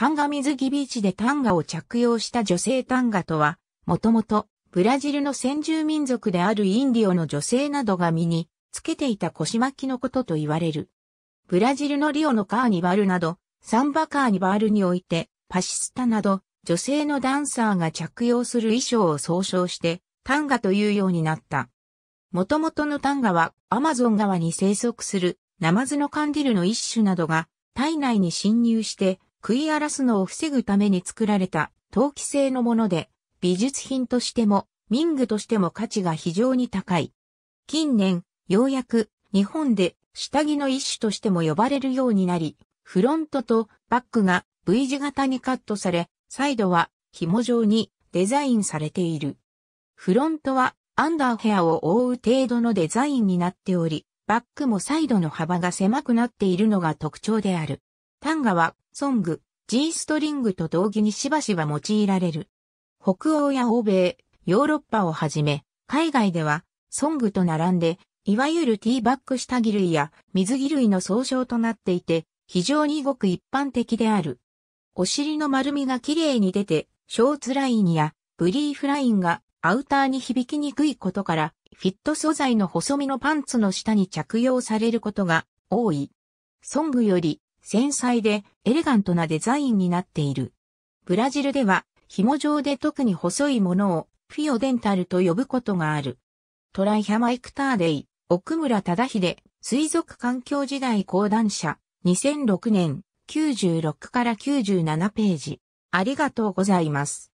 タンガ水着ビーチでタンガを着用した女性タンガとは、もともとブラジルの先住民族であるインディオの女性などが身につけていた腰巻きのことと言われる。ブラジルのリオのカーニバルなど、サンバカーニバルにおいて、パシスタなど、女性のダンサーが着用する衣装を総称して、タンガというようになった。もともとのタンガは、アマゾン川に生息する、ナマズのカンディルの一種などが、体内に侵入して、食い荒らすのを防ぐために作られた陶器製のもので、美術品としても、民具としても価値が非常に高い。近年、ようやく日本で下着の一種としても呼ばれるようになり、フロントとバックが V 字型にカットされ、サイドは紐状にデザインされている。フロントはアンダーヘアを覆う程度のデザインになっており、バックもサイドの幅が狭くなっているのが特徴である。単画は、ソング、G ストリングと同義にしばしば用いられる。北欧や欧米、ヨーロッパをはじめ、海外では、ソングと並んで、いわゆるティーバック下着類や水着類の総称となっていて、非常にごく一般的である。お尻の丸みが綺麗に出て、ショーツラインやブリーフラインがアウターに響きにくいことから、フィット素材の細身のパンツの下に着用されることが多い。ソングより繊細でエレガントなデザインになっている。ブラジルでは紐状で特に細いものをフィオデンタルと呼ぶことがある。トライハマイクターデイ、奥村忠秀、水族環境時代講談社、2006年96から97ページ。ありがとうございます。